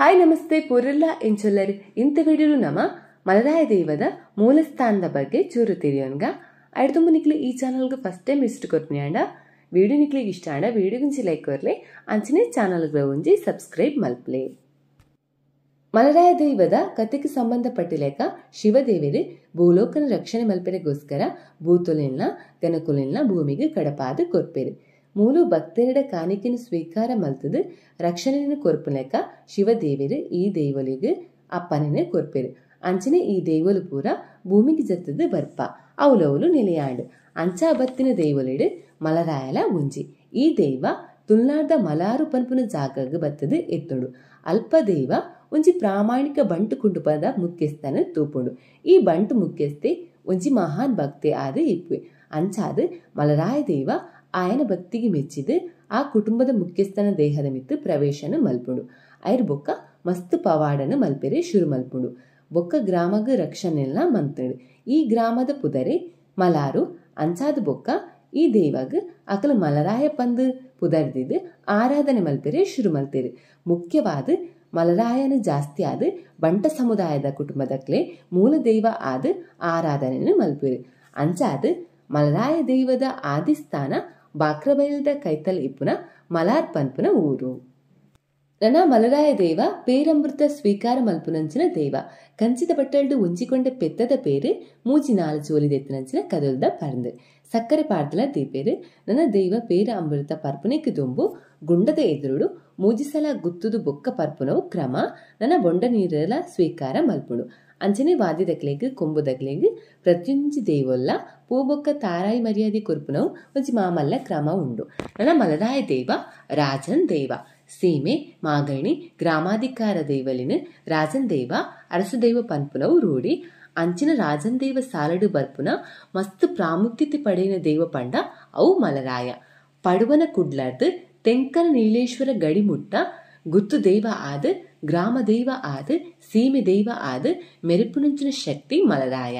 hi ನಮಸ್ತೆ ಪೂರಲ್ಲ ಎಂಚಲ್ಲರಿ ಇಂತ video ನಮ್ಮ ಮಲದಾಯ ದೇವದ ಮೂಲಸ್ಥಾನದ ಬಗ್ಗೆ ಚೂರು ತಿರಿಯೋನ್ಗ ಆಯ್ತು ತುಂಬ ನಿಕ್ಲಿ ಈ ಚಾನಲ್ಗೆ ಫಸ್ಟ್ ಟೈಮ್ ಇಷ್ಟ ಕೊಡ್ತೀನಿ ಅಂಡ ವಿಡಿಯೋ ನಿಕ್ಲಿಗೆ ಇಷ್ಟ ಅಂಡ ವಿಡಿಯೋ ಗುಂಚಿ ಲೈಕ್ ಕೊರ್ಲಿ ಅಂಚನೆ ಚಾನಲ್ಗೆ ಒಂಜಿ ಸಬ್ಸ್ಕ್ರೈಬ್ ಮಲ್ಪ್ಲಿ ಮಲರಾಯ ದೈವದ ಕಥೆಗೆ ಸಂಬಂಧಪಟ್ಟಿಲೆಕ ಶಿವದೇವರು ಭೂಲೋಕನ ರಕ್ಷಣೆ ಮಲ್ಪೆರೆಗೋಸ್ಕರ ಭೂತೊಲೆಲ್ಲ ಗನಕುಲಿನ ಭೂಮಿಗೆ ಕಡಪಾದ ಕೊರ್ಪೇರಿ മൂലു ഭക്തരുടെ കാണിക്കിന് സ്വീകാരം അൽത്തത് രക്ഷണന് കൊറുപ്പിനേക്ക ശിവദേവര് ഈ ദൈവലിഗ് ಅಪ್ಪನೇ ಕೊರ್ಪೆರು ಅಂಚನೆ ಈ ದೇವಲು ಪೂರ ಭೂಮಿಗೆ ಜತ್ತದ ಬರ್ಪ ಅವಲವಲು ನೆಲೆಯಾಂಡು ಅಂಚಾ ಬತ್ತಿನ ದೇವಲಿಡು ಮಲರಾಯಲ ಉಂಜಿ ಈ ದೈವ ತುಲ್ನಾಡ್ದ ಮಲಾರು ಪನ್ಪುನ ಜಾಗಗ್ ಬತ್ತದ ಎತ್ತುಡು ಅಲ್ಪ ದೈವ ಒಂಜಿ ಪ್ರಾಮಾಣಿಕ ಬಂಟು ಕುಂಡುಪದ ಮುಖ್ಯಸ್ಥನ ತೂಪುಂಡು ಈ ಬಂಟು ಮುಖ್ಯಸ್ಥೆ ಒಂಜಿ ಮಹಾನ್ ಭಕ್ತೆ ಆದ ಇಪ್ಪೆ ಅಂಚಾದ ಮಲರಾಯ ದೈವ ಆಯನ ಭಕ್ತಿಗೆ ಮೆಚ್ಚಿದೆ ಆ ಕುಟುಂಬದ ಮುಖ್ಯಸ್ಥನ ದೇಹದ ಮಿತ್ತು ಪ್ರವೇಶನ ಮಲ್ಪುಂಡು ಐರ್ ಬೊಕ್ಕ ಮಸ್ತ್ ಪವಾಡನ ಮಲ್ಪೆರೆ ಶುರು ಮಲ್ಪುಂಡು ಬೊಕ್ಕ ಗ್ರಾಮಗ ರಕ್ಷಣೆಲ್ಲ ಮಂತುಂಡು ಈ ಗ್ರಾಮದ ಪುದರೆ ಮಲಾರು ಅಂಚಾದ ಬೊಕ್ಕ ಈ ದೇವಗ್ ಅಕಲ ಮಲರಾಯ ಪಂದು ಪುದರ್ದಿದ್ದು ಆರಾಧನೆ ಮಲ್ಪೆರೆ ಶುರು ಮಲ್ತೇರಿ ಮುಖ್ಯವಾದ ಮಲರಾಯನ ಜಾಸ್ತಿ ಆದ ಬಂಟ ಸಮುದಾಯದ ಕುಟುಂಬದಕ್ಲೆ ಮೂಲ ದೈವ ಆದ ಆರಾಧನೆ ಮಲ್ಪೇರಿ ಅಂಚಾದ ಮಲರಾಯ ದೈವದ ಆದಿಸ್ಥಾನ బాక్రబయల్ద ಕೈತಲ್ ఇప్పున ಮಲಾರ್ పంపున ಊರು ರಣ ಮಲರಾಯ ದೇವ ಪೇರಮೃತ ಸ್ವೀಕಾರ ಮಲ್ಪುನಂಚಿನ ದೇವ ಕಂಚಿದ ಬಟ್ಟಲ್ಡು ಉಂಜಿಕೊಂಡ ಪೆತ್ತದ ಪೇರೆ ಮೂಜಿ ನಾಲ್ ಜೋಲಿದೆತ್ತಿನಂಚಿನ ಕದಲ್ದ ಪರ್ಂದ್ ಸಕ್ಕರೆ ಪಾಡ್ದಲ ದೀಪೇರು ನನ ದೇವ ಪೇರ ಅಮೃತ ಪರ್ಪುನೆಕ್ಕು ದುಂಬು ಗುಂಡದ ಎದುರುಡು ಮೂಜಿಸಲ ಗುತ್ತುದು ಬೊಕ್ಕ ಪರ್ಪುನವು ಕ್ರಮ ನನ್ನ ಬೊಂಡ ನೀರಲ ಸ್ವೀಕಾರ ಮಲ್ಪುಂಡು ಅಂಚನೆ ಕೊಂಬು ಕೊಂಬುದಕ್ಲೆಗ್ ಪ್ರತಿಯೊಂಜಿ ದೇವೊಲ್ಲ ಪೂಬೊಕ್ಕ ತಾರಾಯಿ ಮರ್ಯಾದೆ ಕೊರ್ಪುನವು ಒಂಜಿ ಮಾಮಲ್ಲ ಕ್ರಮ ಉಂಡು ನನ್ನ ಮಲದಾಯ ದೇವ ರಾಜನ್ ದೇವ ಸೀಮೆ ಮಾಗಣಿ ಗ್ರಾಮಾಧಿಕಾರ ದೇವಲಿನ ರಾಜನ್ ದೇವ ದೈವ ಪನ್ಪುನವು ರೂಢಿ ಅಂಚಿನ ರಾಜನ್ ದೇವ ಸಾಲಡು ಬರ್ಪುನ ಮಸ್ತ್ ಪ್ರಾಮುಖ್ಯತೆ ಪಡೆಯಿನ ದೇವ ಪಂಡ ಅವು ಮಲರಾಯ ಪಡುವನ ಕುಡ್ಲಾರ್ದು ತೆಂಕನ ನೀಲೇಶ್ವರ ಗಡಿಮುಟ್ಟ గుత్తు దైవ ఆద్ గ్రామ దైవ ఆద్ సీమి దైవ ఆద్ మెరుపునుంచిన శక్తి మలదాయ